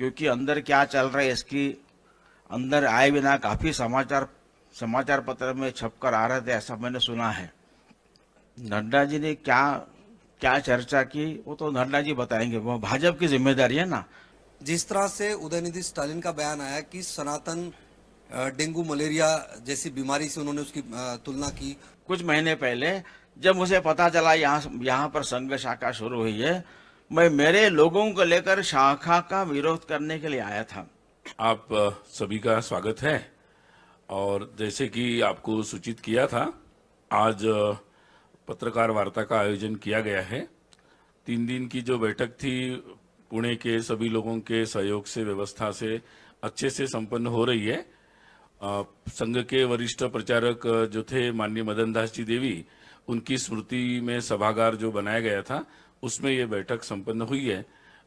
क्योंकि अंदर क्या चल रहा है इसकी अंदर आए बिना काफ़ी समाचार समाचार पत्र में छपकर आ रहे थे ऐसा मैंने सुना है नड्डा जी ने क्या क्या चर्चा की वो तो नड्डा जी बताएंगे वो भाजपा की जिम्मेदारी है ना जिस तरह से उदयनिधि स्टालिन का बयान आया कि सनातन डेंगू मलेरिया जैसी बीमारी से उन्होंने उसकी तुलना की कुछ महीने पहले जब मुझे पता चला यहाँ यहाँ पर संघ शाखा शुरू हुई है मैं मेरे लोगों को लेकर शाखा का विरोध करने के लिए आया था आप सभी का स्वागत है और जैसे कि आपको सूचित किया था आज पत्रकार वार्ता का आयोजन किया गया है तीन दिन की जो बैठक थी पुणे के सभी लोगों के सहयोग से व्यवस्था से अच्छे से संपन्न हो रही है संघ के वरिष्ठ प्रचारक जो थे माननीय मदन दास जी देवी उनकी स्मृति में सभागार जो बनाया गया था उसमें ये बैठक संपन्न हुई है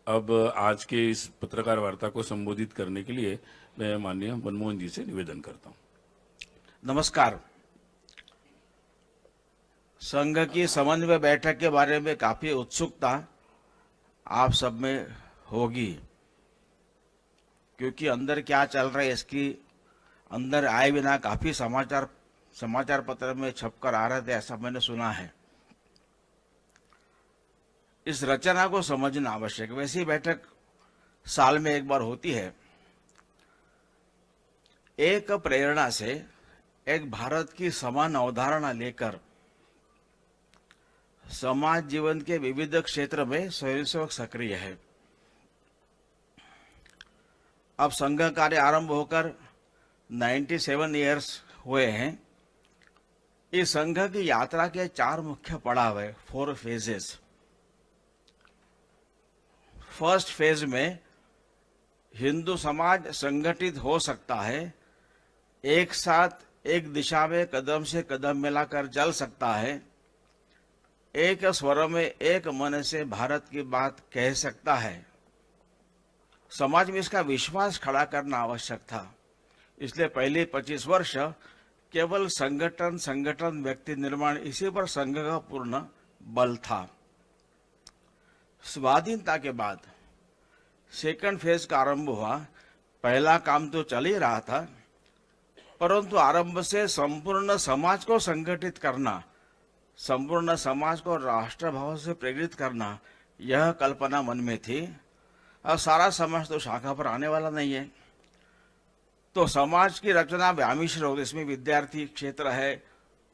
अब आज के इस पत्रकार वार्ता को संबोधित करने के लिए मैं माननीय मनमोहन जी से निवेदन करता हूं नमस्कार संघ की समन्वय बैठक के बारे में काफी उत्सुकता आप सब में होगी क्योंकि अंदर क्या चल रहा है इसकी अंदर आए बिना काफी समाचार समाचार पत्र में छपकर आ रहे थे ऐसा मैंने सुना है इस रचना को समझना आवश्यक वैसी बैठक साल में एक बार होती है एक प्रेरणा से एक भारत की समान अवधारणा लेकर समाज जीवन के विविध क्षेत्र में स्वयंसेवक सक्रिय है अब संघ कार्य आरंभ होकर 97 इयर्स हुए हैं इस संघ की यात्रा के चार मुख्य पड़ाव है फोर फेजेस फर्स्ट फेज में हिंदू समाज संगठित हो सकता है एक साथ एक दिशा में कदम से कदम मिलाकर चल सकता है एक स्वर में एक मन से भारत की बात कह सकता है समाज में इसका विश्वास खड़ा करना आवश्यक था इसलिए पहले 25 वर्ष केवल संगठन संगठन व्यक्ति निर्माण इसी पर संघ का पूर्ण बल था स्वाधीनता के बाद सेकंड फेज का आरंभ हुआ पहला काम तो चल ही रहा था परंतु आरंभ से संपूर्ण समाज को संगठित करना संपूर्ण समाज को राष्ट्र भाव से प्रेरित करना यह कल्पना मन में थी और सारा समाज तो शाखा पर आने वाला नहीं है तो समाज की रचना व्यामिश्र हो इसमें विद्यार्थी क्षेत्र है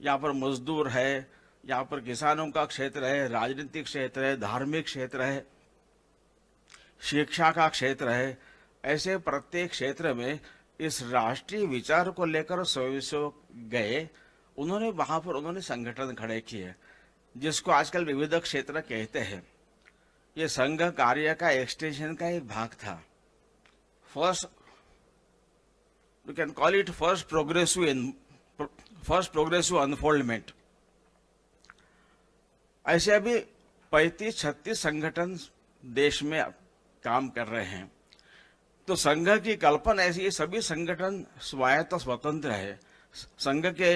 यहाँ पर मजदूर है यहाँ पर किसानों का क्षेत्र है राजनीतिक क्षेत्र है धार्मिक क्षेत्र है शिक्षा का क्षेत्र है ऐसे प्रत्येक क्षेत्र में इस राष्ट्रीय विचार को लेकर स्वयंसेवक गए उन्होंने वहाँ पर उन्होंने संगठन खड़े किए जिसको आजकल विविध क्षेत्र कहते हैं ये संघ कार्य का एक्सटेंशन का एक भाग था first you can call it first progressive first progressive unfoldment ऐसे अभी पैंतीस छत्तीस संगठन देश में काम कर रहे हैं तो संघ की कल्पना ऐसी है सभी संगठन स्वायत्त स्वतंत्र है संघ के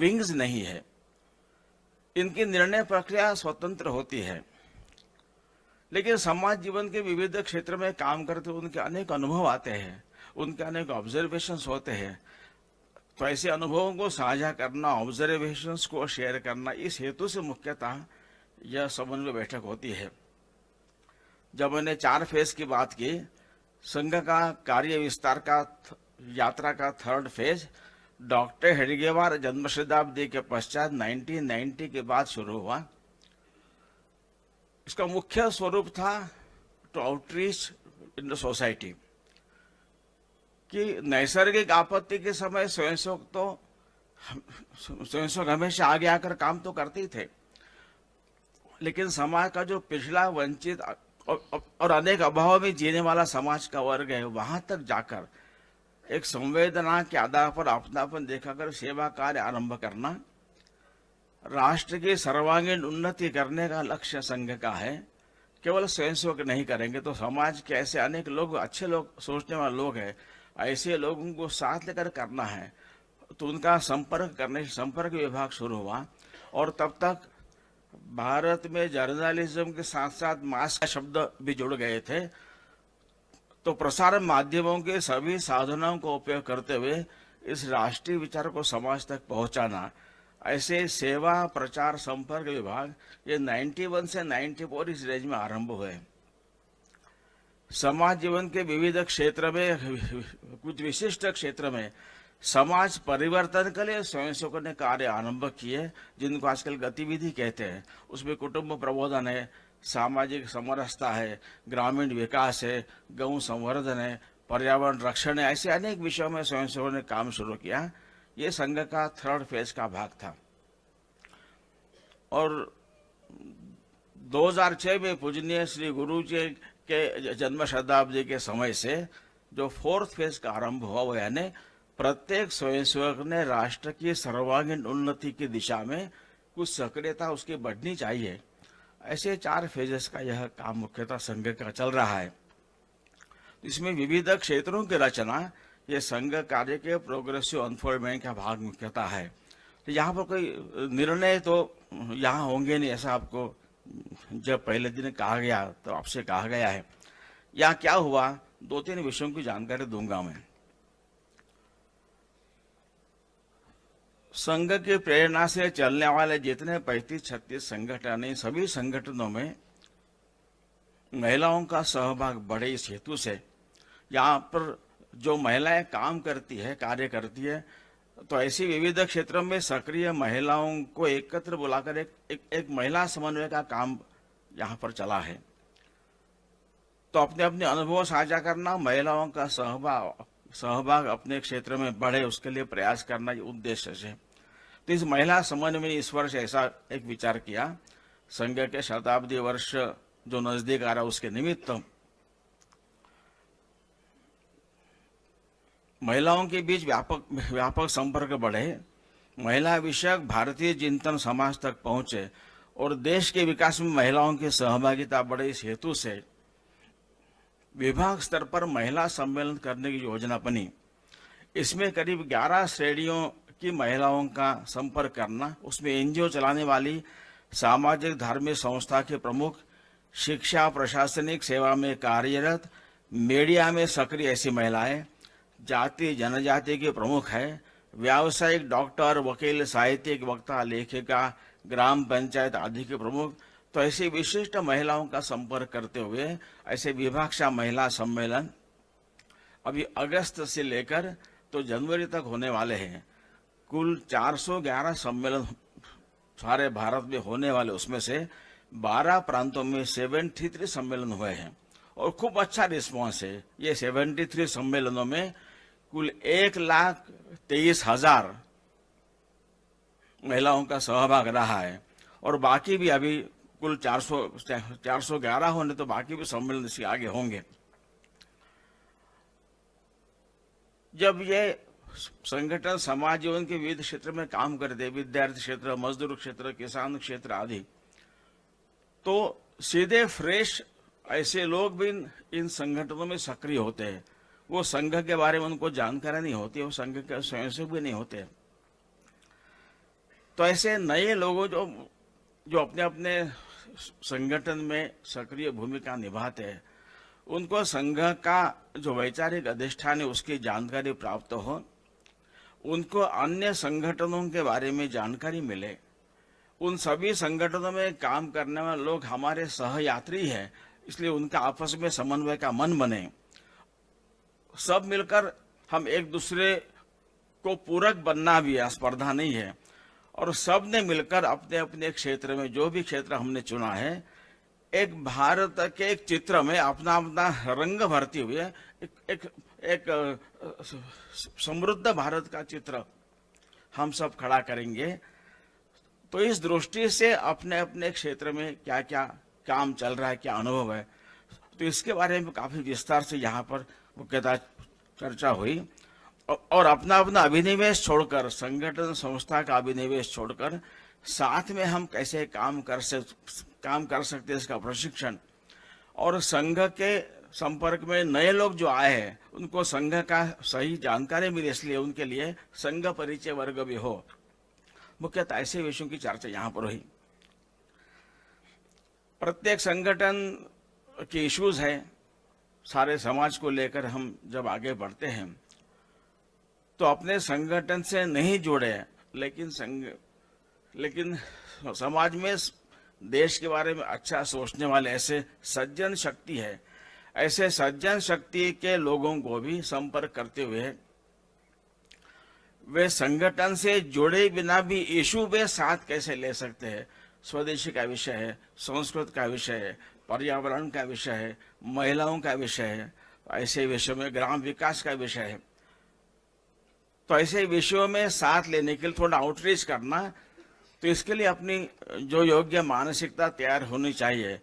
विंग्स नहीं है इनकी निर्णय प्रक्रिया स्वतंत्र होती है लेकिन समाज जीवन के विविध क्षेत्र में काम करते उनके अनेक अनुभव आते हैं उनके अनेक ऑब्जर्वेशन होते हैं तो ऐसे अनुभवों को साझा करना ऑब्जर्वेशंस को शेयर करना इस हेतु से मुख्यतः यह समन्वय बैठक होती है जब मैंने चार फेज की बात की संघ का कार्य विस्तार का यात्रा का थर्ड फेज डॉक्टर हेडगेवार जन्म शताब्दी के पश्चात 1990 के बाद शुरू हुआ इसका मुख्य स्वरूप था to outreach in the society कि नैसर्गिक आपत्ति के समय स्वयंसेवक तो स्वयंसेवक हमेशा आगे आकर काम तो करते ही थे लेकिन समाज का जो पिछड़ा वंचित और अनेक अभाव में जीने वाला समाज का वर्ग है वहां तक जाकर एक संवेदना के आधार पर अपनापन कर सेवा कार्य आरंभ करना राष्ट्र की सर्वांगीण उन्नति करने का लक्ष्य संघ का है केवल स्वयंसेवक नहीं करेंगे तो समाज के ऐसे अनेक लोग अच्छे लोग सोचने वाले लोग हैं ऐसे लोगों को साथ लेकर करना है तो उनका संपर्क करने संपर्क विभाग शुरू हुआ और तब तक भारत में जर्नलिज्म के साथ साथ मास का शब्द भी जुड़ गए थे तो प्रसार माध्यमों के सभी साधनों का उपयोग करते हुए इस राष्ट्रीय विचार को समाज तक पहुंचाना ऐसे सेवा प्रचार संपर्क विभाग ये 91 से 94 इस रेंज में आरंभ हुए समाज जीवन के विविध क्षेत्र में कुछ विशिष्ट क्षेत्र में समाज परिवर्तन के लिए स्वयंसेवकों ने कार्य आरंभ किए जिनको आजकल गतिविधि कहते हैं उसमें कुटुंब प्रबोधन है सामाजिक समरसता है ग्रामीण विकास है गौ संवर्धन है पर्यावरण रक्षण है ऐसे अनेक विषयों में स्वयंसेवकों ने काम शुरू किया ये संघ का थर्ड फेज का भाग था और 2006 में पूजनीय श्री गुरु जी के जन्म शताब्दी के समय से जो फोर्थ फेज का आरंभ हुआ वो यानी प्रत्येक स्वयंसेवक ने राष्ट्र की सर्वांगीण उन्नति की दिशा में कुछ सक्रियता उसकी बढ़नी चाहिए ऐसे चार फेजेस का यह काम मुख्यतः संघ का चल रहा है इसमें विविध क्षेत्रों की रचना ये संघ कार्य के प्रोग्रेसिव अनफोल्डमेंट का भाग मुख्यता है तो यहाँ पर कोई निर्णय तो यहाँ होंगे नहीं ऐसा आपको जब पहले दिन कहा गया तो आपसे कहा गया है यहाँ क्या हुआ दो तीन विषयों की जानकारी दूंगा मैं संघ की प्रेरणा से चलने वाले जितने पैंतीस छत्तीस संगठन हैं सभी संगठनों में महिलाओं का सहभाग बढ़े इस हेतु से यहाँ पर जो महिलाएं काम करती है कार्य करती है तो ऐसी विविध क्षेत्रों में सक्रिय महिलाओं को एकत्र बुलाकर एक एक, एक महिला समन्वय का काम यहाँ पर चला है तो अपने अपने अनुभव साझा करना महिलाओं का सहभाग सहभाग अपने क्षेत्र में बढ़े उसके लिए प्रयास करना ये उद्देश्य से तो इस महिला समन्वय में इस वर्ष ऐसा एक विचार किया संघ के शताब्दी वर्ष जो नजदीक आ रहा उसके निमित्त महिलाओं के बीच व्यापक व्यापक संपर्क बढ़े महिला विषयक भारतीय चिंतन समाज तक पहुंचे और देश के विकास में महिलाओं की सहभागिता बढ़े इस हेतु से विभाग स्तर पर महिला सम्मेलन करने की योजना बनी इसमें करीब 11 श्रेणियों की महिलाओं का संपर्क करना उसमें एनजीओ चलाने वाली सामाजिक धार्मिक संस्था के प्रमुख शिक्षा प्रशासनिक सेवा में कार्यरत मीडिया में सक्रिय ऐसी महिलाएं जाति जनजाति के प्रमुख है व्यावसायिक डॉक्टर वकील साहित्यिक वक्ता लेखिका ग्राम पंचायत आदि के प्रमुख तो ऐसी विशिष्ट महिलाओं का संपर्क करते हुए ऐसे विभाक्षा महिला सम्मेलन अभी अगस्त से लेकर तो जनवरी तक होने वाले हैं कुल 411 सम्मेलन सारे भारत में होने वाले उसमें से 12 प्रांतों में 73 सम्मेलन हुए हैं और खूब अच्छा रिस्पॉन्स है ये 73 सम्मेलनों में कुल एक लाख तेईस हजार महिलाओं का सहभाग रहा है और बाकी भी अभी कुल 400 411 होने तो बाकी भी सम्मेलन से आगे होंगे जब ये संगठन समाज जीवन के विविध क्षेत्र में काम करते विद्यार्थी क्षेत्र मजदूर क्षेत्र किसान क्षेत्र आदि तो सीधे फ्रेश ऐसे लोग भी इन संगठनों में सक्रिय होते हैं वो संघ के बारे में उनको जानकारी नहीं होती वो संघ के स्वयंसेवक भी नहीं होते तो ऐसे नए लोगों जो जो अपने अपने संगठन में सक्रिय भूमिका निभाते हैं उनको संघ का जो वैचारिक अधिष्ठान है उसकी जानकारी प्राप्त हो उनको अन्य संगठनों के बारे में जानकारी मिले उन सभी संगठनों में काम करने वाले लोग हमारे सहयात्री हैं इसलिए उनका आपस में समन्वय का मन बने सब मिलकर हम एक दूसरे को पूरक बनना भी है स्पर्धा नहीं है और सब ने मिलकर अपने अपने क्षेत्र में जो भी क्षेत्र हमने चुना है एक भारत के एक चित्र में अपना अपना रंग भरते हुए एक एक, एक समृद्ध भारत का चित्र हम सब खड़ा करेंगे तो इस दृष्टि से अपने अपने क्षेत्र में क्या क्या काम चल रहा है क्या अनुभव है तो इसके बारे में काफी विस्तार से यहाँ पर मुख्यतः चर्चा हुई और अपना अपना अभिनिवेश छोड़कर संगठन संस्था का अभिनिवेश छोड़कर साथ में हम कैसे काम कर से काम कर सकते हैं इसका प्रशिक्षण और संघ के संपर्क में नए लोग जो आए हैं उनको संघ का सही जानकारी मिले इसलिए उनके लिए संघ परिचय वर्ग भी हो मुख्यतः ऐसे विषयों की चर्चा यहाँ पर हुई प्रत्येक संगठन के इश्यूज हैं सारे समाज को लेकर हम जब आगे बढ़ते हैं तो अपने संगठन से नहीं जुड़े लेकिन संग लेकिन समाज में देश के बारे में अच्छा सोचने वाले ऐसे सज्जन शक्ति है ऐसे सज्जन शक्ति के लोगों को भी संपर्क करते हुए वे संगठन से जुड़े बिना भी इशू वे साथ कैसे ले सकते हैं स्वदेशी का विषय है संस्कृत का विषय है पर्यावरण का विषय है महिलाओं का विषय है तो ऐसे विषयों में ग्राम विकास का विषय है तो ऐसे विषयों में साथ लेने के लिए थोड़ा आउटरीच करना तो इसके लिए अपनी जो योग्य मानसिकता तैयार होनी चाहिए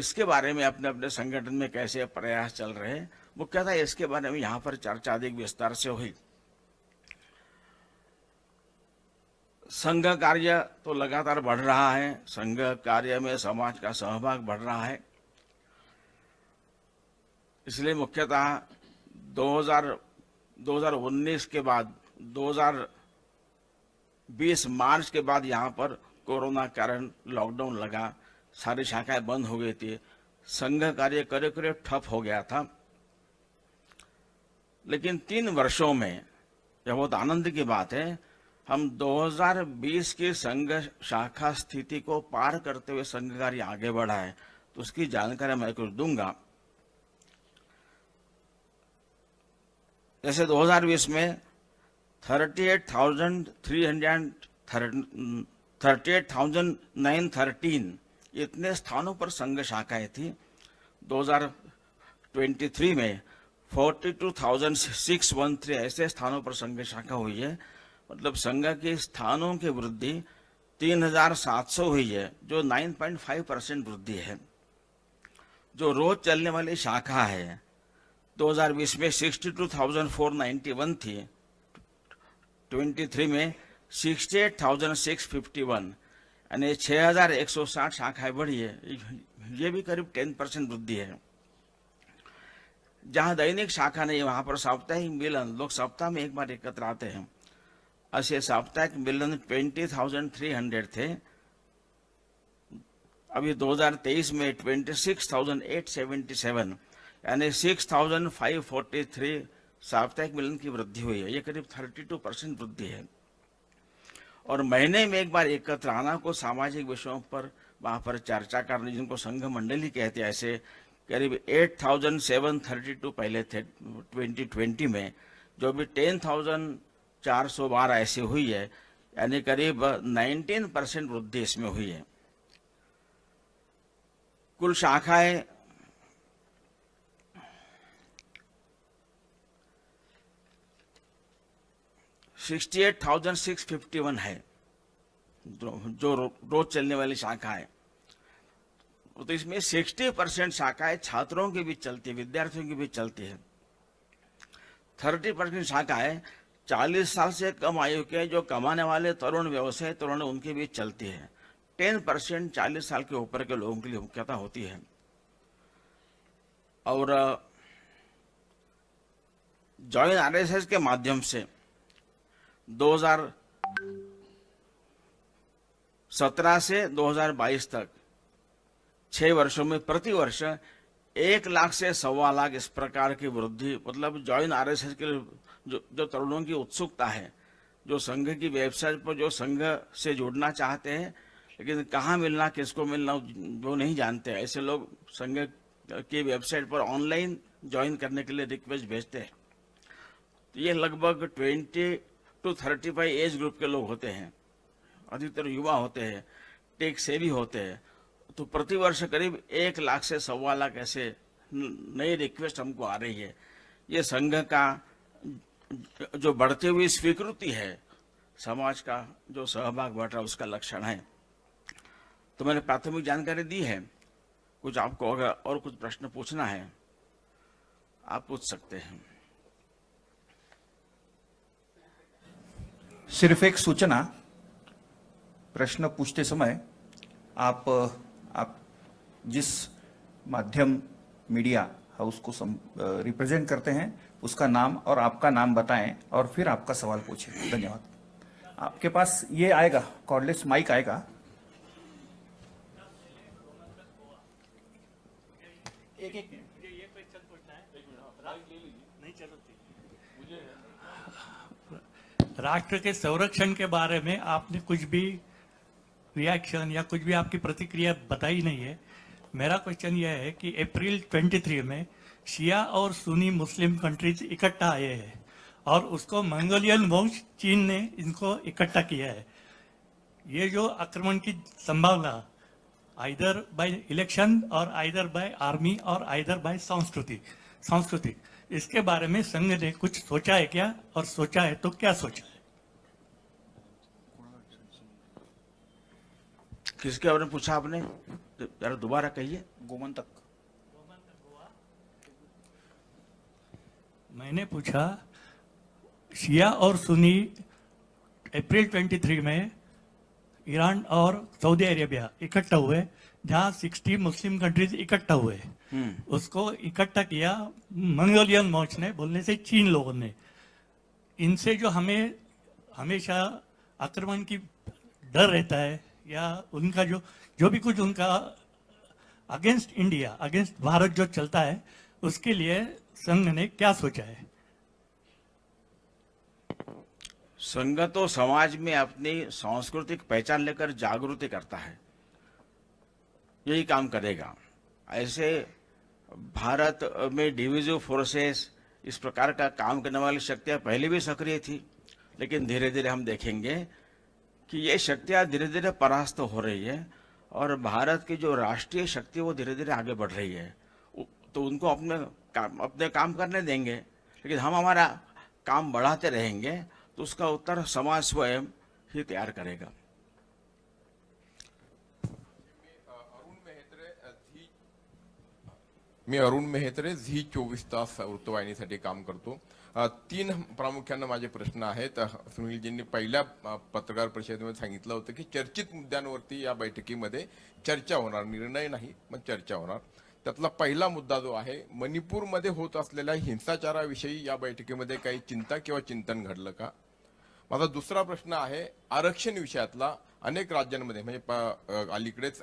इसके बारे में अपने अपने संगठन में कैसे प्रयास चल रहे हैं मुख्यतः इसके बारे में यहाँ पर चर्चा अधिक विस्तार से हुई संघ कार्य तो लगातार बढ़ रहा है संघ कार्य में समाज का सहभाग बढ़ रहा है इसलिए मुख्यतः 2000 2019 के बाद 2020 मार्च के बाद यहाँ पर कोरोना कारण लॉकडाउन लगा सारी शाखाएं बंद हो गई थी संघ कार्य करे ठप हो गया था लेकिन तीन वर्षों में यह बहुत आनंद की बात है हम 2020 के संघ शाखा स्थिति को पार करते हुए संघ कार्य आगे बढ़ा है तो उसकी जानकारी मैं कुछ दूंगा जैसे 2020 में 38,338,913 इतने स्थानों पर संघ शाखाएं थी 2023 में 42,613 ऐसे स्थानों पर संघ शाखा हुई है मतलब संघ के स्थानों की वृद्धि 3,700 हुई है जो 9.5 परसेंट वृद्धि है जो रोज चलने वाली शाखा है 2020 में 62,491 थी 23 में 68,651 यानी 6,160 शाखाएं बढ़ी है ये भी करीब 10 परसेंट वृद्धि है जहां दैनिक शाखा नहीं वहां पर साप्ताहिक मिलन लोग सप्ताह में एक बार एकत्र आते हैं ऐसे साप्ताहिक मिलन 20,300 थे अभी 2023 में 26,877 यानी 6,543 थाउजेंड साप्ताहिक मिलन की वृद्धि हुई है ये करीब 32 परसेंट वृद्धि है और महीने में एक बार एकत्र आना को सामाजिक विषयों पर वहां पर चर्चा करने जिनको संघ मंडली कहते हैं ऐसे करीब 8,732 पहले थे 2020 में जो भी 10,000 400 बार ऐसे हुई है यानी करीब 19 परसेंट वृद्धि इसमें हुई है कुल शाखाएं sixty eight thousand six fifty one है जो रोज चलने वाली शाखा है तो, तो इसमें सिक्सटी परसेंट शाखाएं छात्रों की भी चलती है विद्यार्थियों की भी चलती है थर्टी परसेंट शाखाएं 40 साल से कम आयु के जो कमाने वाले तरुण व्यवसाय तरुण उनके बीच चलती है 10 परसेंट चालीस साल के ऊपर के लोगों के लिए मुख्यता होती है और जॉइन आरएसएस के माध्यम से 2017 से 2022 तक छह वर्षों में प्रति वर्ष एक लाख से सवा लाख इस प्रकार की वृद्धि मतलब ज्वाइन आरएसएस के लिए जो जो तरुणों की उत्सुकता है जो संघ की वेबसाइट पर जो संघ से जुड़ना चाहते हैं लेकिन कहाँ मिलना किसको मिलना वो नहीं जानते ऐसे लोग संघ की वेबसाइट पर ऑनलाइन ज्वाइन करने के लिए रिक्वेस्ट भेजते हैं तो ये लगभग twenty two thirty five age group के लोग होते हैं अधिकतर युवा होते हैं टेक से भी होते हैं तो प्रतिवर्ष करीब एक लाख से सवा लाख ऐसे नई रिक्वेस्ट हमको आ रही है ये संघ का जो बढ़ते हुई स्वीकृति है समाज का जो सहभाग बढ़ रहा है उसका लक्षण है तो मैंने प्राथमिक जानकारी दी है कुछ आपको अगर और कुछ प्रश्न पूछना है आप पूछ सकते हैं सिर्फ एक सूचना प्रश्न पूछते समय आप आप जिस माध्यम मीडिया हाउस को रिप्रेजेंट करते हैं उसका नाम और आपका नाम बताएं और फिर आपका सवाल पूछें धन्यवाद आपके पास ये आएगा कॉर्डलेस माइक आएगा राष्ट्र के संरक्षण के बारे में आपने कुछ भी रिएक्शन या कुछ भी आपकी प्रतिक्रिया बताई नहीं है मेरा क्वेश्चन यह है कि अप्रैल 23 में शिया और सुनी मुस्लिम कंट्रीज इकट्ठा आए हैं और उसको मंगोलियन वंश चीन ने इनको इकट्ठा किया है ये जो आक्रमण की संभावना आइदर बाय इलेक्शन और आइदर बाय आर्मी और आइदर बाय संस्कृति संस्कृति इसके बारे में संघ ने कुछ सोचा है क्या और सोचा है तो क्या सोचा है किसके बारे में पूछा आपने दोबारा कहिए गोमन तक मैंने पूछा शिया और सुनी अप्रैल 23 में ईरान और सऊदी अरेबिया इकट्ठा हुए जहाँ 60 मुस्लिम कंट्रीज इकट्ठा हुए हम्म। उसको इकट्ठा किया मंगोलियन मोर्च ने बोलने से चीन लोगों ने इनसे जो हमें हमेशा आक्रमण की डर रहता है या उनका जो जो भी कुछ उनका अगेंस्ट इंडिया अगेंस्ट भारत जो चलता है उसके लिए संघ ने क्या सोचा है संघ तो समाज में अपनी सांस्कृतिक पहचान लेकर जागृति करता है यही काम करेगा ऐसे भारत में डिविजिव फोर्सेस इस प्रकार का काम करने वाली शक्तियां पहले भी सक्रिय थी लेकिन धीरे धीरे हम देखेंगे कि ये शक्तियां धीरे धीरे परास्त हो रही है और भारत की जो राष्ट्रीय शक्ति वो धीरे धीरे आगे बढ़ रही है तो उनको अपने काम अपने काम करने देंगे लेकिन हम हमारा काम बढ़ाते रहेंगे तो उसका उत्तर समाज स्वयं ही तैयार करेगा मैं अरुण मेहत्रे झी चोवीस तास वृत्तवाहिनीसाठी काम करतो तीन प्रामुख्यानं माझे प्रश्न आहेत सुनीलजींनी पहिल्या पत्रकार परिषदेमध्ये सांगितलं होतं की चर्चित मुद्द्यांवरती या बैठकीमध्ये चर्चा होणार निर्णय नाही पण चर्चा होणार त्यातला पहिला मुद्दा जो आहे मणिपूरमध्ये होत असलेल्या हिंसाचाराविषयी या बैठकीमध्ये काही चिंता किंवा चिंतन घडलं का माझा दुसरा प्रश्न आहे आरक्षण विषयातला अनेक राज्यांमध्ये म्हणजे अलीकडेच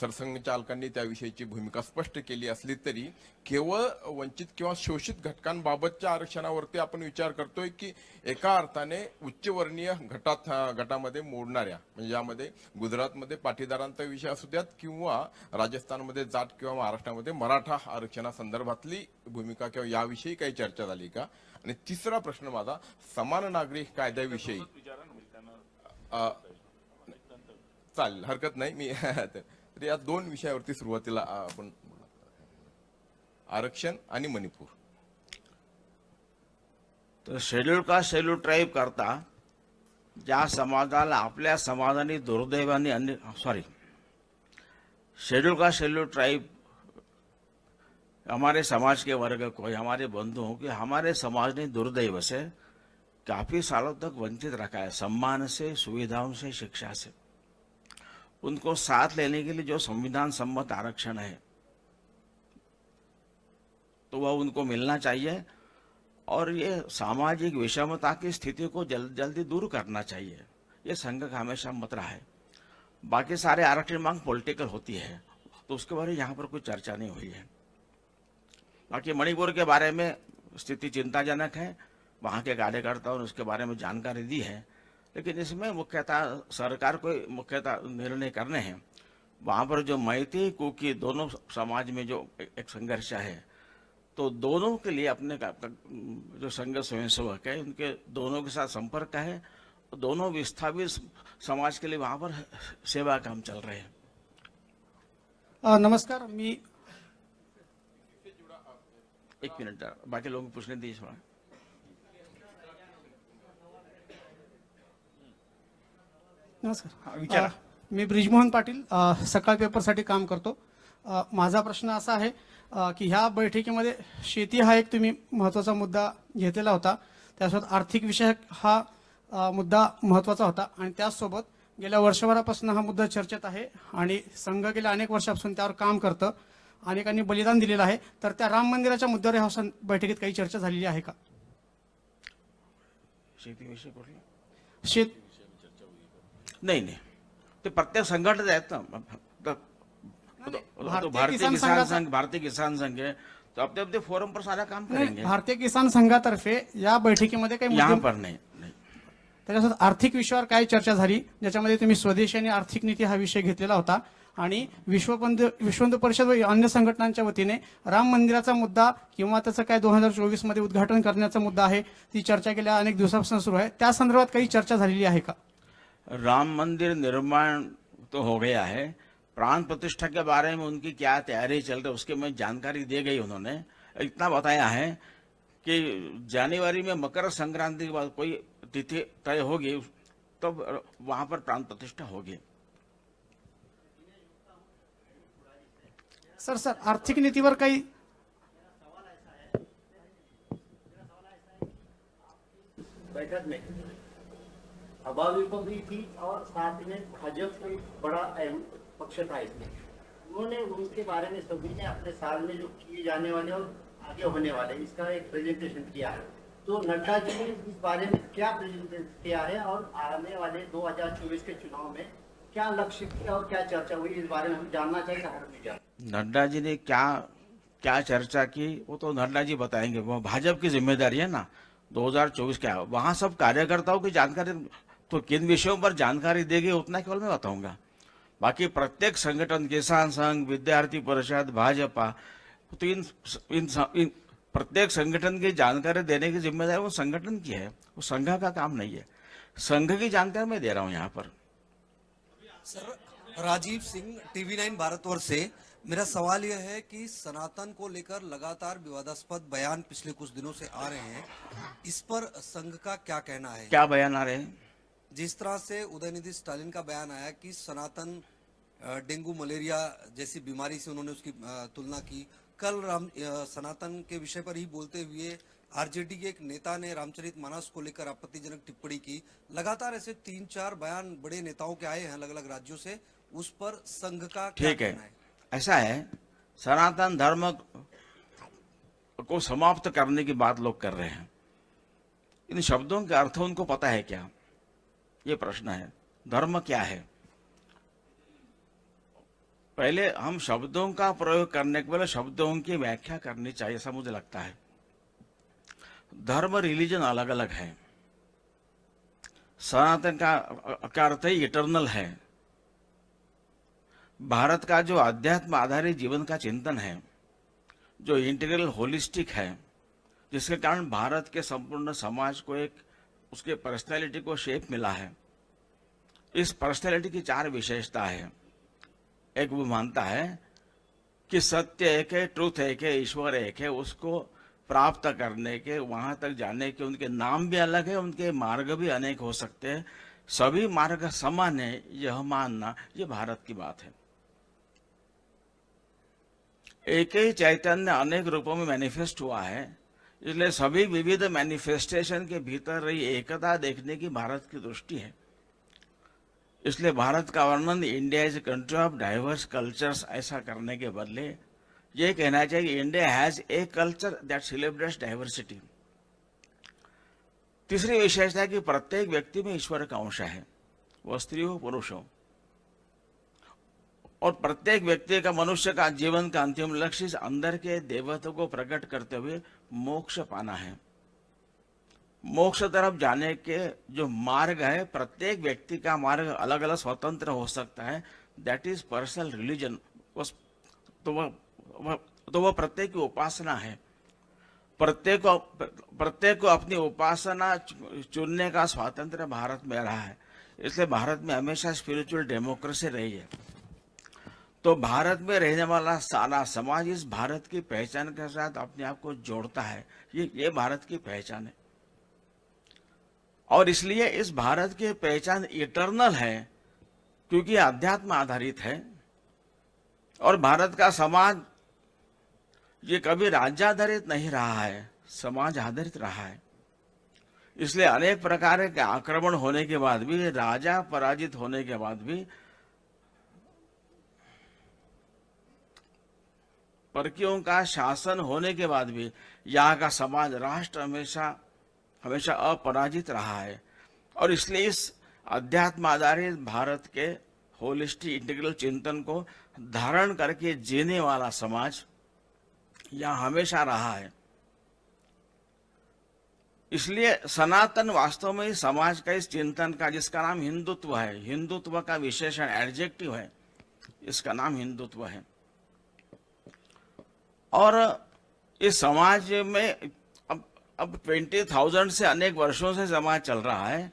सरसंघचालकांनी त्याविषयीची भूमिका स्पष्ट के लिए तरी केवल वंचित कि शोषित घटकांबाबतच्या आरक्षणावरती आपण विचार करतोय की एका अर्थाने उच्चवर्णीय गटा मध्य मोडणाऱ्या म्हणजे यामध्ये गुजरातमध्ये पाटीदारांचा विषय असू द्यात किंवा राजस्थानमध्ये जाट किंवा महाराष्ट्रामध्ये मराठा आरक्षणासंदर्भातली भूमिका किंवा याविषयी काही चर्चा झाली का आणि प्रश्न माता समान नागरिक कायद्याविषयी चालेल हरकत नाही मी तर या दोन विषयावरती सुरुवातीला आपण आरक्षण आणि मणिपूर तर शेड्यूल कास्ट शेड्यूल ट्राईब करता ज्या समाजाला आपल्या समाजाने दुर्दैवाने सॉरी शेड्यूल का शेड्यूल ट्राईब हमारे समाज के वर्ग को हमारे बंधुओं के हमारे समाज ने दुर्दैव से काफ़ी सालों तक वंचित रखा है सम्मान से सुविधाओं से शिक्षा से उनको साथ लेने के लिए जो संविधान सम्मत आरक्षण है तो वह उनको मिलना चाहिए और ये सामाजिक विषमता की स्थिति को जल्द जल्दी दूर करना चाहिए ये संघ का हमेशा मत रहा है बाकी सारे आरक्षण मांग पॉलिटिकल होती है तो उसके बारे में यहाँ पर कोई चर्चा नहीं हुई है बाकी मणिपुर के बारे में स्थिति चिंताजनक है वहाँ के कार्यकर्ताओं ने उसके बारे में जानकारी दी है लेकिन इसमें मुख्यतः सरकार को मुख्यतः निर्णय करने हैं वहाँ पर जो मैती कुकी दोनों समाज में जो एक संघर्ष है तो दोनों के लिए अपने का जो संघ स्वयंसेवक है उनके दोनों के साथ संपर्क है दोनों विस्थापित समाज के लिए वहाँ पर सेवा काम चल रहे हैं आ, नमस्कार मी एक मिनट बाकी लोगों को पूछने दीजिए नमस्कार विचारा मी ब्रिजमोहन पाटील सकाळ पेपरसाठी काम करतो माझा प्रश्न असा आहे की ह्या बैठकीमध्ये शेती हा एक तुम्ही महत्त्वाचा मुद्दा घेतलेला होता त्यासोबत आर्थिक विषयक हा मुद्दा महत्त्वाचा होता आणि त्याचसोबत गेल्या वर्षभरापासून हा मुद्दा चर्चेत आहे आणि संघ गेल्या अनेक वर्षापासून त्यावर काम करतं अनेकांनी बलिदान दिलेलं आहे तर त्या राम मंदिराच्या मुद्द्यावर ह्या बैठकीत काही चर्चा झालेली आहे का शेतीविषयी शेत नाही नाही ते प्रत्येक संघटना आहेत ना भारतीय किसान संघ भारतीय किसान संघ तो फोरम पर सारा काम भारतीय किसान संघातर्फे या बैठकीमध्ये काही नाही त्याच्यासोबत आर्थिक विषयावर काय चर्चा झाली ज्याच्यामध्ये तुम्ही स्वदेशी आणि आर्थिक नीती हा विषय घेतलेला होता आणि विश्वपंत विश्वबंधू परिषद व अन्य संघटनांच्या वतीने राम मंदिराचा मुद्दा किंवा त्याचं काय दोन हजार चोवीस मध्ये उद्घाटन करण्याचा मुद्दा आहे ती चर्चा गेल्या अनेक दिवसापासून सुरू आहे त्या संदर्भात काही चर्चा झालेली आहे का राम मंदिर निर्माण तो हो गया है प्राण प्रतिष्ठा के बारे में उनकी क्या तैयारी चल रही उसके में जानकारी दे गई उन्होंने इतना बताया है कि जनवरी में मकर संक्रांति के बाद कोई तिथि तय होगी तो वहां पर प्राण प्रतिष्ठा होगी सर सर आर्थिक पर कई बैठक में अबाविपा भी थी और साथ में भाजपा बड़ा अहम पक्ष था इसमें उन्होंने उनके बारे में सभी ने अपने साल में जो किए जाने वाले और आगे होने वाले इसका एक प्रेजेंटेशन किया है तो नड्डा जी ने इस बारे में क्या प्रेजेंटेशन किया है और आने वाले दो के चुनाव में क्या लक्ष्य किया और क्या चर्चा हुई इस बारे में हम जानना चाहेंगे हर मीडिया नड्डा जी ने क्या क्या चर्चा की वो तो नड्डा जी बताएंगे वो भाजपा की जिम्मेदारी है ना 2024 क्या है वहाँ सब कार्यकर्ताओं की जानकारी तो किन विषयों पर जानकारी देगी उतना केवल मैं बताऊंगा बाकी प्रत्येक संगठन किसान संघ विद्यार्थी परिषद भाजपा तो इन इन, इन प्रत्येक संगठन की जानकारी देने की जिम्मेदारी वो संगठन की है वो संघ का काम नहीं है संघ की जानकारी मैं दे रहा हूँ यहाँ पर sir Rajiv Singh TV nine Bharatvarsh से मेरा सवाल यह है कि सनातन को लेकर लगातार विवादास्पद बयान पिछले कुछ दिनों से आ रहे हैं इस पर संघ का क्या कहना है क्या बयान आ रहे हैं जिस तरह से उदयनिधि स्टालिन का बयान आया कि सनातन डेंगू मलेरिया जैसी बीमारी से उन्होंने उसकी तुलना की कल राम सनातन के विषय पर ही बोलते हुए आरजेडी के एक नेता ने रामचरित मानस को लेकर आपत्तिजनक टिप्पणी की लगातार ऐसे तीन चार बयान बड़े नेताओं के आए हैं अलग अलग राज्यों से उस पर संघ का ठीक है? है ऐसा है सनातन धर्म को समाप्त करने की बात लोग कर रहे हैं इन शब्दों के अर्थ उनको पता है क्या ये प्रश्न है धर्म क्या है पहले हम शब्दों का प्रयोग करने के पहले शब्दों की व्याख्या करनी चाहिए ऐसा मुझे लगता है धर्म रिलीजन अलग अलग है सनातन का अर्थ ही इटर्नल है भारत का जो अध्यात्म आधारित जीवन का चिंतन है जो इंटीग्रल होलिस्टिक है जिसके कारण भारत के संपूर्ण समाज को एक उसके पर्सनैलिटी को शेप मिला है इस पर्सनैलिटी की चार विशेषता है एक वो मानता है कि सत्य एक है ट्रूथ एक है ईश्वर एक है उसको प्राप्त करने के वहां तक जाने के उनके नाम भी अलग है उनके मार्ग भी अनेक हो सकते हैं सभी मार्ग समान है यह मानना ये भारत की बात है एक ही चैतन्य अनेक रूपों में मैनिफेस्ट हुआ है इसलिए सभी विविध मैनिफेस्टेशन के भीतर रही एकता देखने की भारत की दृष्टि है इसलिए भारत का वर्णन India is country of diverse cultures ऐसा करने के बदले ये कहना चाहिए India has a culture that celebrate diversity तीसरी विशेषता कि प्रत्येक व्यक्ति में ईश्वर का अंश है वो स्त्री हो पुरुष हो और प्रत्येक व्यक्ति का मनुष्य का जीवन का अंतिम लक्ष्य इस अंदर के देवत्व को प्रकट करते हुए मोक्ष पाना है मोक्ष तरफ जाने के जो मार्ग है प्रत्येक व्यक्ति का मार्ग अलग अलग स्वतंत्र हो सकता है दैट इज पर्सनल रिलीजन तो वह तो वह प्रत्येक की उपासना है प्रत्येक को प्रत्येक को अपनी उपासना चुनने का स्वातंत्र भारत में रहा है इसलिए भारत में हमेशा स्पिरिचुअल डेमोक्रेसी रही है तो भारत में रहने वाला सारा समाज इस भारत की पहचान के साथ अपने आप को जोड़ता है ये ये भारत की पहचान है और इसलिए इस भारत की पहचान इटर्नल है क्योंकि अध्यात्म आधारित है और भारत का समाज ये कभी राज्य आधारित नहीं रहा है समाज आधारित रहा है इसलिए अनेक प्रकार के आक्रमण होने के बाद भी राजा पराजित होने के बाद भी परकियों का शासन होने के बाद भी यहाँ का समाज राष्ट्र हमेशा हमेशा अपराजित रहा है और इसलिए इस अध्यात्म आधारित भारत के होलिस्टिक इंटीग्रल चिंतन को धारण करके जीने वाला समाज यहाँ हमेशा रहा है इसलिए सनातन वास्तव में समाज का इस चिंतन का जिसका नाम हिंदुत्व है हिंदुत्व का विशेषण एडजेक्टिव है इसका नाम हिंदुत्व है और इस समाज में अब अब ट्वेंटी थाउजेंड से अनेक वर्षों से समाज चल रहा है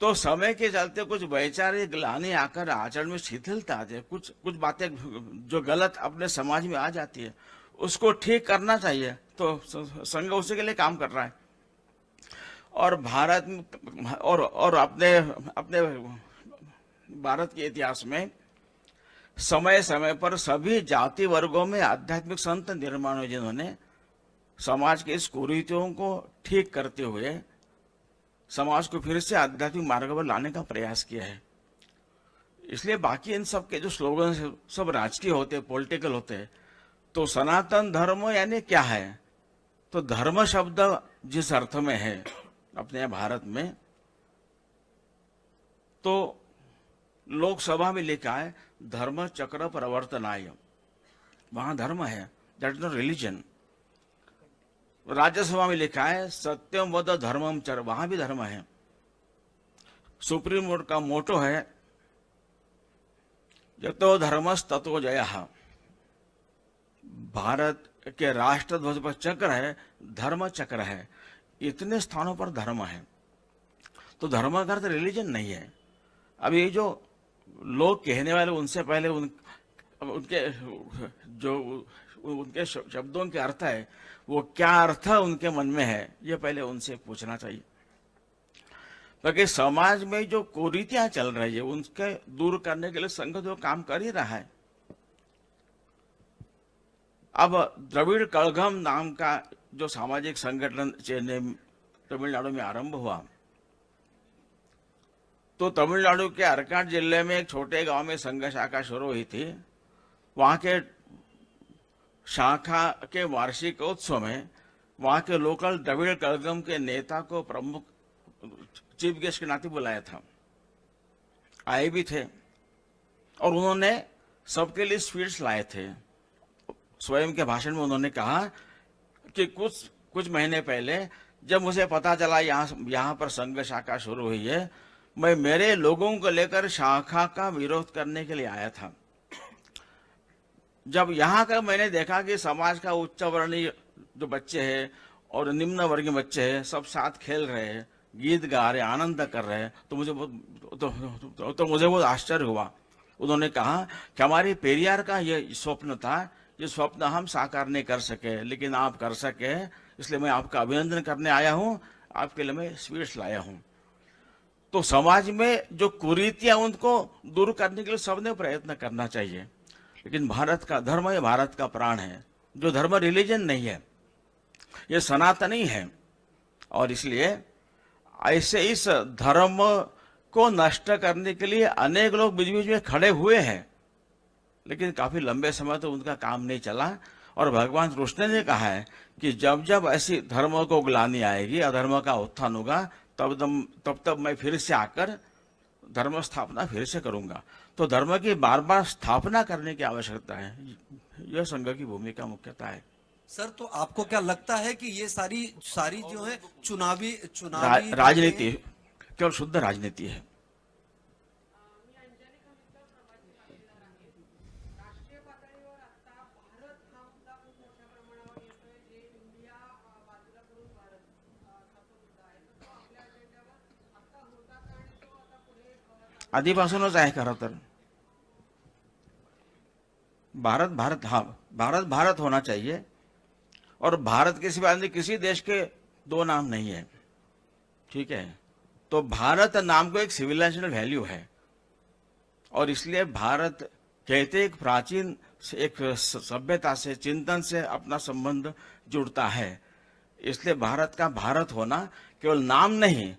तो समय के चलते कुछ वैचारिक ग्लानी आकर आचरण में शिथिलता है कुछ कुछ बातें जो गलत अपने समाज में आ जाती है उसको ठीक करना चाहिए तो संघ उसी के लिए काम कर रहा है और भारत और और अपने अपने भारत के इतिहास में समय समय पर सभी जाति वर्गों में आध्यात्मिक संत निर्माण हुए जिन्होंने समाज के इस कुरीतियों को ठीक करते हुए समाज को फिर से आध्यात्मिक मार्ग पर लाने का प्रयास किया है इसलिए बाकी इन सब के जो स्लोगन सब राजकीय होते हैं पोलिटिकल होते हैं तो सनातन धर्म यानी क्या है तो धर्म शब्द जिस अर्थ में है अपने भारत में तो लोकसभा में लिखा है धर्म चक्र प्रवर्तनाय वहां धर्म है that is not religion Rajya Sabha में लिखा है सत्यम वद धर्मम चर वहां भी धर्म है सुप्रीम कोर्ट का मोटो है यतो धर्म तत्व जय भारत के राष्ट्र ध्वज पर चक्र है धर्म चक्र है इतने स्थानों पर धर्म है तो धर्म का अर्थ रिलीजन नहीं है अब ये जो लोग कहने वाले उनसे पहले उन उनके जो उनके शब्दों के अर्थ है वो क्या अर्थ उनके मन में है ये पहले उनसे पूछना चाहिए क्योंकि समाज में जो कुरीतियां चल रही है उनके दूर करने के लिए संघ जो तो काम कर ही रहा है अब द्रविड़ कलघम नाम का जो सामाजिक संगठन चेन्नई तमिलनाडु में आरंभ हुआ तो तमिलनाडु के अरकाट जिले में एक छोटे गांव में संघ शाखा शुरू हुई थी वहाँ के शाखा के वार्षिक उत्सव में वहाँ के लोकल द्रविड़ कलगम के नेता को प्रमुख चीफ गेस्ट के नाते बुलाया था आए भी थे और उन्होंने सबके लिए स्वीट्स लाए थे स्वयं के भाषण में उन्होंने कहा कि कुछ कुछ महीने पहले जब मुझे पता चला यहाँ यहाँ पर संघ शाखा शुरू हुई है मैं मेरे लोगों को लेकर शाखा का विरोध करने के लिए आया था जब यहाँ का मैंने देखा कि समाज का उच्च वर्णीय जो बच्चे हैं और निम्न वर्गीय बच्चे हैं सब साथ खेल रहे हैं गीत गा रहे आनंद कर रहे हैं तो मुझे बहुत तो, तो, तो मुझे बहुत आश्चर्य हुआ उन्होंने कहा कि हमारे पेरियार का ये स्वप्न था ये स्वप्न हम साकार नहीं कर सके लेकिन आप कर सके इसलिए मैं आपका अभिनंदन करने आया हूँ आपके लिए मैं स्वीट्स लाया हूँ तो समाज में जो कुरीतियां उनको दूर करने के लिए सबने प्रयत्न करना चाहिए लेकिन भारत का धर्म ये भारत का प्राण है जो धर्म रिलीजन नहीं है ये सनातनी है और इसलिए ऐसे इस धर्म को नष्ट करने के लिए अनेक लोग बीच बीच में खड़े हुए हैं लेकिन काफी लंबे समय तो उनका काम नहीं चला और भगवान कृष्ण ने कहा है कि जब जब ऐसी धर्म को ग्लानी आएगी अधर्म का उत्थान होगा तब दम तब तब मैं फिर से आकर धर्म स्थापना फिर से करूंगा तो धर्म की बार बार स्थापना करने की आवश्यकता है यह संघ की भूमिका मुख्यता है सर तो आपको क्या लगता है कि ये सारी सारी जो है चुनावी चुनावी रा, राजनीति केवल शुद्ध राजनीति है आधीपासन है खरतर भारत भारत हा भारत भारत होना चाहिए और भारत के सिवा अन्य किसी देश के दो नाम नहीं है ठीक है तो भारत नाम को एक सिविलाइजेशनल वैल्यू है और इसलिए भारत कहते एक प्राचीन एक सभ्यता से चिंतन से अपना संबंध जुड़ता है इसलिए भारत का भारत होना केवल नाम नहीं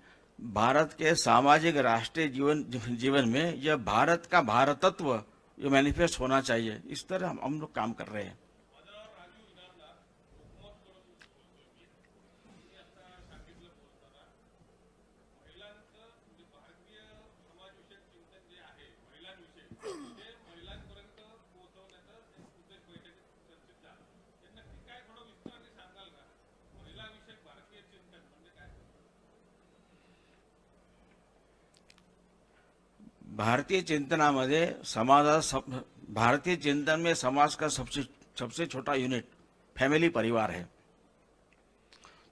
भारत के सामाजिक राष्ट्रीय जीवन जीवन में यह भारत का भारतत्व ये मैनिफेस्ट होना चाहिए इस तरह हम हम लोग काम कर रहे हैं भारतीय चिंतना में समाज भारतीय चिंतन में समाज का सबसे सबसे छोटा यूनिट फैमिली परिवार है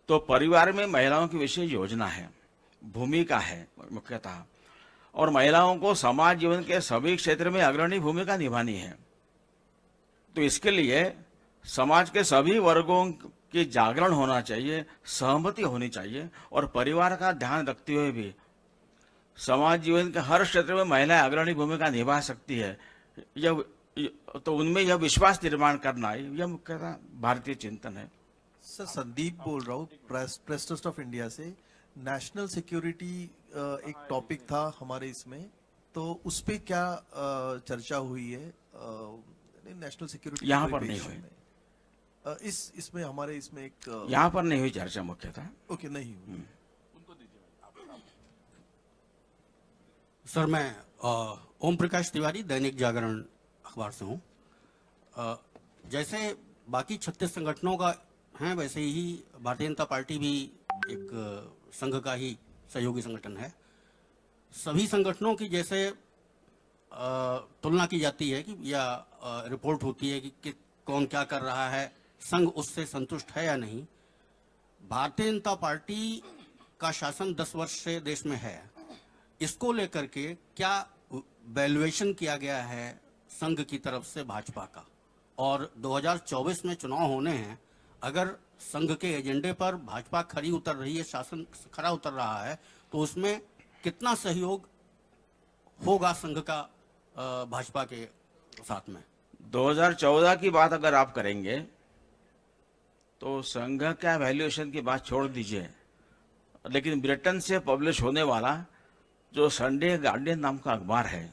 तो परिवार में महिलाओं की विशेष योजना है भूमिका है मुख्यतः और महिलाओं को समाज जीवन के सभी क्षेत्र में अग्रणी भूमिका निभानी है तो इसके लिए समाज के सभी वर्गों की जागरण होना चाहिए सहमति होनी चाहिए और परिवार का ध्यान रखते हुए भी समाज जीवन के हर क्षेत्र में महिलाएं अग्रणी भूमिका निभा सकती है यह तो उनमें यह विश्वास निर्माण करना यह मुख्यतः भारतीय चिंतन है सर संदीप बोल रहा हूँ प्रेस ट्रस्ट ऑफ इंडिया से नेशनल सिक्योरिटी एक टॉपिक था हमारे इसमें तो उस पर क्या चर्चा हुई है नेशनल सिक्योरिटी यहाँ पर नहीं हुई इस इसमें हमारे इसमें एक यहाँ पर नहीं हुई चर्चा मुख्यतः ओके नहीं हुई हम्म। सर मैं ओम प्रकाश तिवारी दैनिक जागरण अखबार से हूँ जैसे बाकी छत्तीस संगठनों का है वैसे ही भारतीय जनता पार्टी भी एक संघ का ही सहयोगी संगठन है सभी संगठनों की जैसे तुलना की जाती है कि या रिपोर्ट होती है कि, कि कौन क्या कर रहा है संघ उससे संतुष्ट है या नहीं भारतीय जनता पार्टी का शासन 10 वर्ष से देश में है इसको लेकर के क्या वैल्युएशन किया गया है संघ की तरफ से भाजपा का और 2024 में चुनाव होने हैं अगर संघ के एजेंडे पर भाजपा खड़ी उतर रही है शासन खड़ा उतर रहा है तो उसमें कितना सहयोग होगा संघ का भाजपा के साथ में 2014 की बात अगर आप करेंगे तो संघ का वैल्युएशन की बात छोड़ दीजिए लेकिन ब्रिटेन से पब्लिश होने वाला जो संडे गार्डियन नाम का अखबार है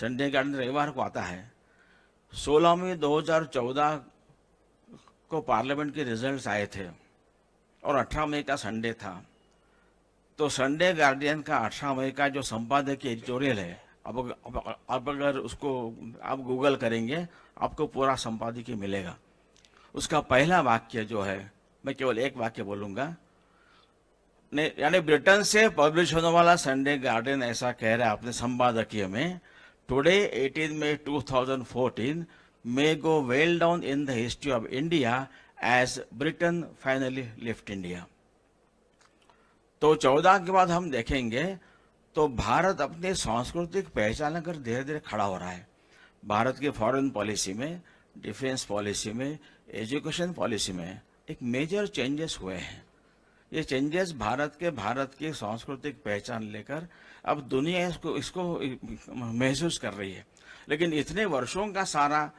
संडे गार्डियन रविवार को आता है सोलह में 2014 को पार्लियामेंट के रिजल्ट्स आए थे और 18 मई का संडे था तो संडे गार्डियन का 18 मई का जो संपादकीय एडिटोरियल है अब अब अगर उसको आप गूगल करेंगे आपको पूरा संपादकीय मिलेगा उसका पहला वाक्य जो है मैं केवल एक वाक्य बोलूँगा ने यानी ब्रिटेन से पब्लिश होने वाला संडे गार्डन ऐसा कह रहा है अपने संपादकीय में today 18 May 2014 may go well down in the history of India as Britain finally lift India तो 14 के बाद हम देखेंगे तो भारत अपने सांस्कृतिक पहचान कर धीरे धीरे खड़ा हो रहा है भारत की फॉरेन पॉलिसी में डिफेंस पॉलिसी में एजुकेशन पॉलिसी में एक मेजर चेंजेस हुए हैं ये चेंजेस भारत के भारत की सांस्कृतिक पहचान लेकर अब दुनिया इसको इसको महसूस कर रही है लेकिन इतने वर्षों का सारा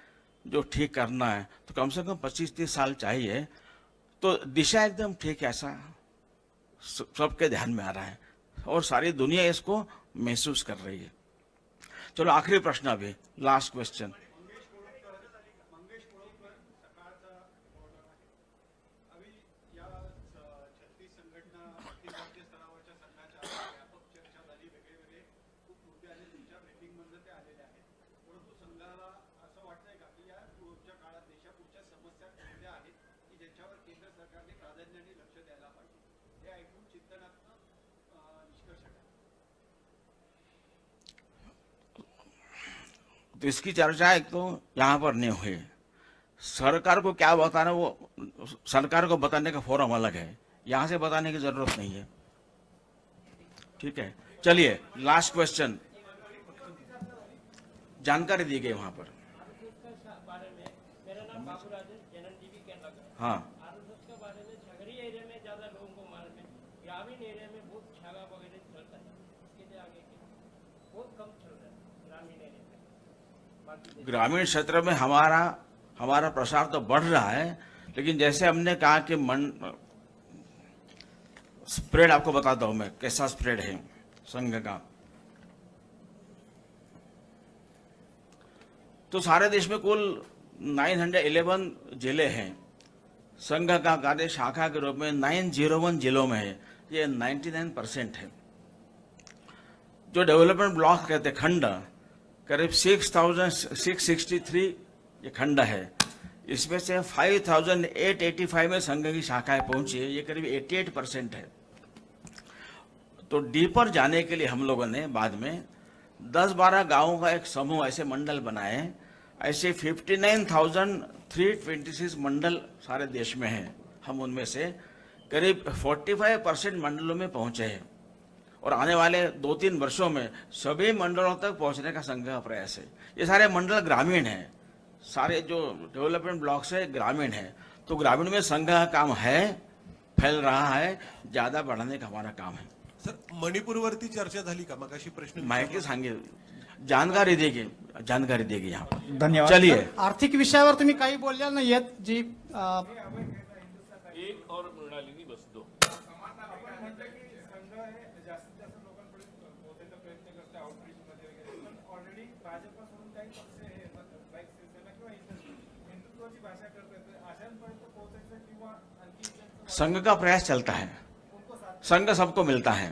जो ठीक करना है तो कम से कम 25-30 साल चाहिए तो दिशा एकदम ठीक ऐसा सबके ध्यान में आ रहा है और सारी दुनिया इसको महसूस कर रही है चलो आखिरी प्रश्न अभी लास्ट क्वेश्चन तो इसकी चर्चा एक तो यहाँ पर नहीं हुई सरकार को क्या बताना वो सरकार को बताने का फोरम अलग है यहाँ से बताने की जरूरत नहीं है ठीक है चलिए लास्ट क्वेश्चन जानकारी दी गई वहां पर हाँ ग्रामीण एरिया में ग्रामीण क्षेत्र में हमारा हमारा प्रसार तो बढ़ रहा है लेकिन जैसे हमने कहा कि मन स्प्रेड आपको बताता हूं मैं कैसा स्प्रेड है संघ का तो सारे देश में कुल 911 जिले हैं संघ का कार्य शाखा के रूप में 901 जिलों में है ये 99 परसेंट है जो डेवलपमेंट ब्लॉक कहते खंड करीब six thousand six sixty three ये खंड है इसमें से five thousand eight eighty five में संघ की शाखाएं पहुंची है ये करीब एटी एट परसेंट है तो डीपर जाने के लिए हम लोगों ने बाद में दस बारह गांवों का एक समूह ऐसे मंडल बनाए ऐसे fifty nine thousand three twenty six मंडल सारे देश में हैं हम उनमें से करीब फोर्टी फाइव परसेंट मंडलों में पहुंचे हैं और आने वाले दो तीन वर्षों में सभी मंडलों तक पहुंचने का संघ का प्रयास है ये सारे मंडल ग्रामीण हैं सारे जो डेवलपमेंट ब्लॉक्स है ग्रामीण है तो ग्रामीण में संघ का काम है फैल रहा है ज़्यादा बढ़ाने का हमारा काम है सर मणिपुर वर्ती चर्चा का मैं प्रश्न माहिती सांगेल जानकारी देगी जानकारी देगी यहाँ धन्यवाद चलिए आर्थिक विषयावर तुम्ही काही बोलल्या नाही जी आ... और मृणालिनी बस दो संघ का प्रयास चलता है संघ सबको मिलता है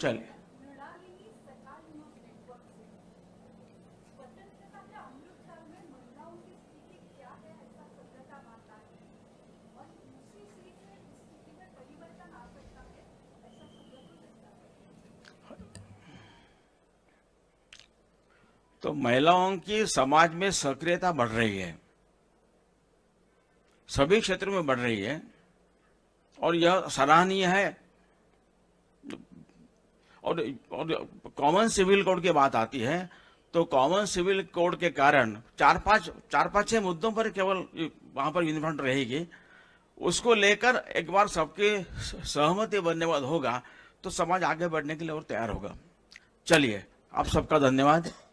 चलिए तो महिलाओं की समाज में सक्रियता बढ़ रही है सभी क्षेत्रों में बढ़ रही है और यह सराहनीय है और और कॉमन सिविल कोड की बात आती है तो कॉमन सिविल कोड के कारण चार पांच चार पांच छह मुद्दों पर केवल वहां पर यूनिफॉर्म रहेगी उसको लेकर एक बार सबके सहमति बनने वाला होगा तो समाज आगे बढ़ने के लिए और तैयार होगा चलिए आप सबका धन्यवाद